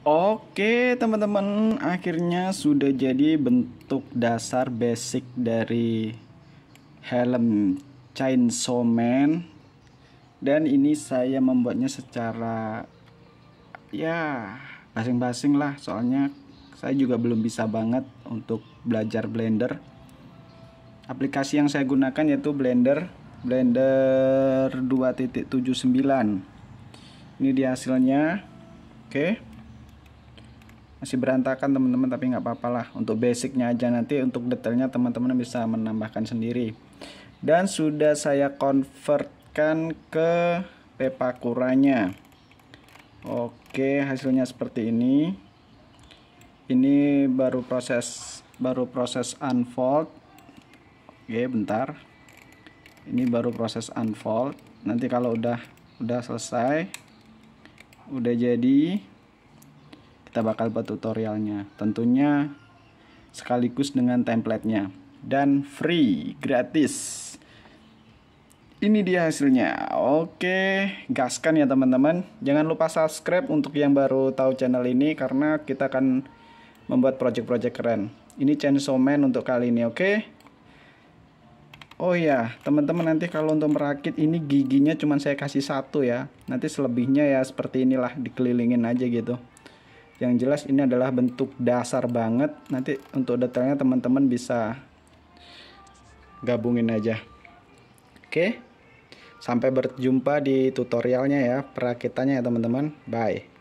Oke teman-teman akhirnya sudah jadi bentuk dasar basic dari helm Chainsaw Man dan ini saya membuatnya secara ya basing-basing lah soalnya saya juga belum bisa banget untuk belajar Blender aplikasi yang saya gunakan yaitu Blender Blender 2.79 ini dia hasilnya oke okay masih berantakan teman-teman tapi nggak apa-apa lah untuk basicnya aja nanti untuk detailnya teman-teman bisa menambahkan sendiri dan sudah saya convertkan ke pepakuranya oke hasilnya seperti ini ini baru proses baru proses unfold oke bentar ini baru proses unfold nanti kalau udah udah selesai udah jadi kita bakal buat tutorialnya tentunya sekaligus dengan templatenya dan free gratis ini dia hasilnya oke gaskan ya teman-teman jangan lupa subscribe untuk yang baru tahu channel ini karena kita akan membuat project-project keren ini chainsaw man untuk kali ini oke Oh iya, teman-teman nanti kalau untuk merakit ini giginya cuma saya kasih satu ya. Nanti selebihnya ya seperti inilah dikelilingin aja gitu yang jelas ini adalah bentuk dasar banget nanti untuk detailnya teman-teman bisa gabungin aja oke sampai berjumpa di tutorialnya ya perakitannya ya teman-teman bye